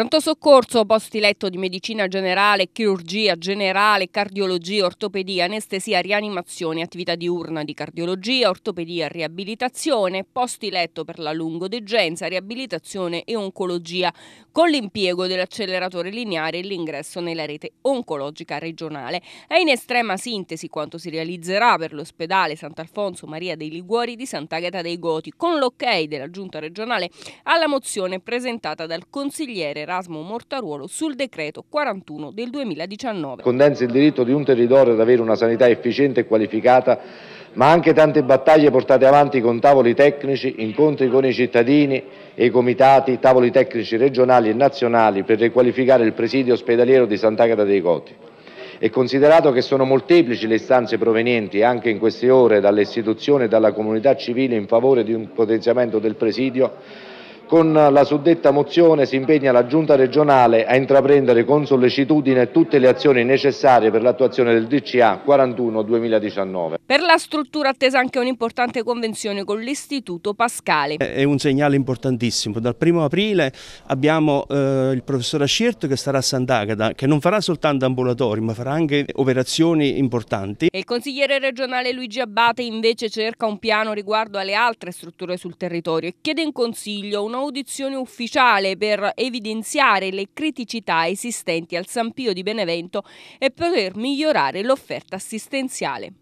Pronto soccorso, posti letto di medicina generale, chirurgia generale, cardiologia, ortopedia, anestesia, rianimazione, attività diurna di cardiologia, ortopedia, riabilitazione, posti letto per la lungodegenza, riabilitazione e oncologia, con l'impiego dell'acceleratore lineare e l'ingresso nella rete oncologica regionale. È in estrema sintesi quanto si realizzerà per l'ospedale Sant'Alfonso Maria dei Liguori di Sant'Agata dei Goti, con l'ok della giunta regionale alla mozione presentata dal consigliere Erasmo Mortaruolo sul decreto 41 del 2019. Condensa il diritto di un territorio ad avere una sanità efficiente e qualificata, ma anche tante battaglie portate avanti con tavoli tecnici, incontri con i cittadini e i comitati, tavoli tecnici regionali e nazionali per riqualificare il presidio ospedaliero di Sant'Agata dei Coti e considerato che sono molteplici le istanze provenienti anche in queste ore dalle istituzioni e dalla comunità civile in favore di un potenziamento del presidio, con la suddetta mozione si impegna la Giunta regionale a intraprendere con sollecitudine tutte le azioni necessarie per l'attuazione del DCA 41-2019. Per la struttura attesa anche un'importante convenzione con l'Istituto Pascale. È un segnale importantissimo. Dal primo aprile abbiamo eh, il professor Ascierto che starà a Sant'Agata, che non farà soltanto ambulatori ma farà anche operazioni importanti. E il consigliere regionale Luigi Abbate invece cerca un piano riguardo alle altre strutture sul territorio e chiede in consiglio uno un'audizione ufficiale per evidenziare le criticità esistenti al San Pio di Benevento e poter migliorare l'offerta assistenziale.